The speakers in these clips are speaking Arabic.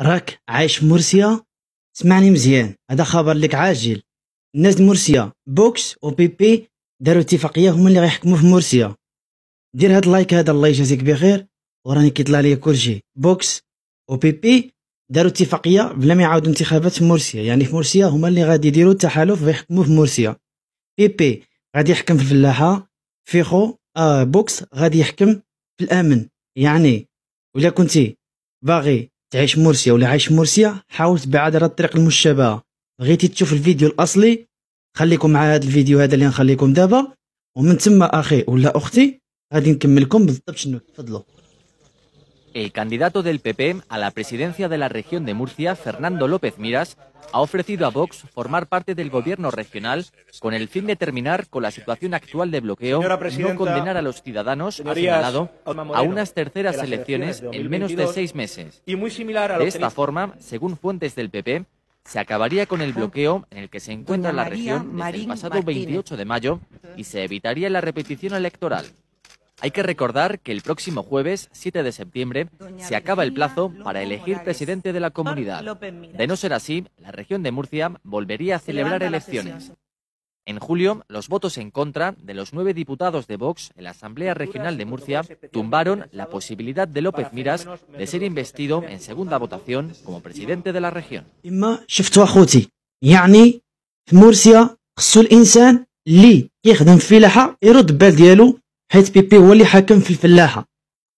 راك عايش في مرسية اسمعني مزيان هذا خبر لك عاجل الناس مرسيا بوكس وبيبي بي داروا اتفاقية هما اللي غيحكموا في مرسيا دير هاد لايك هذا الله يجازيك بخير وراني كيطلع ليا كلشي بوكس وبيبي بي داروا اتفاقية بلا ما يعاودوا انتخابات في مرسيا يعني في مرسيا هما اللي غادي يديروا التحالف ويحكموا في مرسيا بي بي غادي يحكم في الفلاحة فيخو آه بوكس غادي يحكم في الامن يعني ولا كنتي باغي تعيش مرسيا ولا عايش مرسيا حاول تبعد على الطريق المشابهه بغيتي تشوف الفيديو الاصلي خليكم مع هذا الفيديو هذا اللي نخليكم دابا ومن ثم اخي ولا اختي غادي نكملكم بالضبط شنو تفضلوا El candidato del PP a la presidencia de la región de Murcia, Fernando López Miras, ha ofrecido a Vox formar parte del gobierno regional con el fin de terminar con la situación actual de bloqueo, y no condenar a los ciudadanos, a unas terceras elecciones en menos de seis meses. de esta forma, según fuentes del PP, se acabaría con el bloqueo en el que se encuentra la región desde el pasado 28 de mayo y se evitaría la repetición electoral. Hay que recordar que el próximo jueves, 7 de septiembre, se acaba el plazo para elegir presidente de la comunidad. De no ser así, la región de Murcia volvería a celebrar elecciones. En julio, los votos en contra de los nueve diputados de Vox en la Asamblea Regional de Murcia tumbaron la posibilidad de López Miras de ser investido en segunda votación como presidente de la región. حيث بيبي هو اللي حاكم في الفلاحه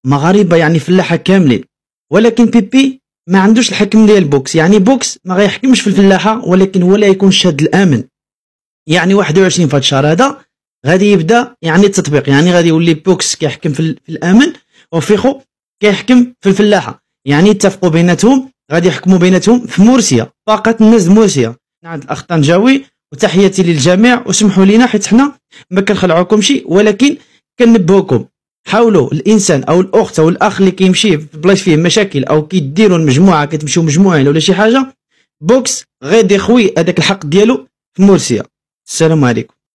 مغاربه يعني فلاحه كاملين ولكن بيبي ما عندوش الحكم ديال بوكس يعني بوكس ما غيحكمش في الفلاحه ولكن هو لا يكون شاد الامن يعني 21 فهاد الشهر هذا غادي يبدا يعني التطبيق يعني غادي يولي بوكس كيحكم في, في الامن وفيخو كيحكم في الفلاحه يعني اتفقوا بيناتهم غادي يحكموا بيناتهم في مورسيا فقط الناس مورسيا عند الاخ طنجاوي وتحياتي للجميع وسمحوا لينا حيت حنا ما كنخلعوكمش ولكن كنبهوكم حاولوا الانسان او الاخت او الاخ اللي كيمشي في بلايص فيه مشاكل او كيديروا المجموعه كتمشيو مجموعين ولا شي حاجه بوكس غادي خوي هذاك الحق ديالو في مرسيا السلام عليكم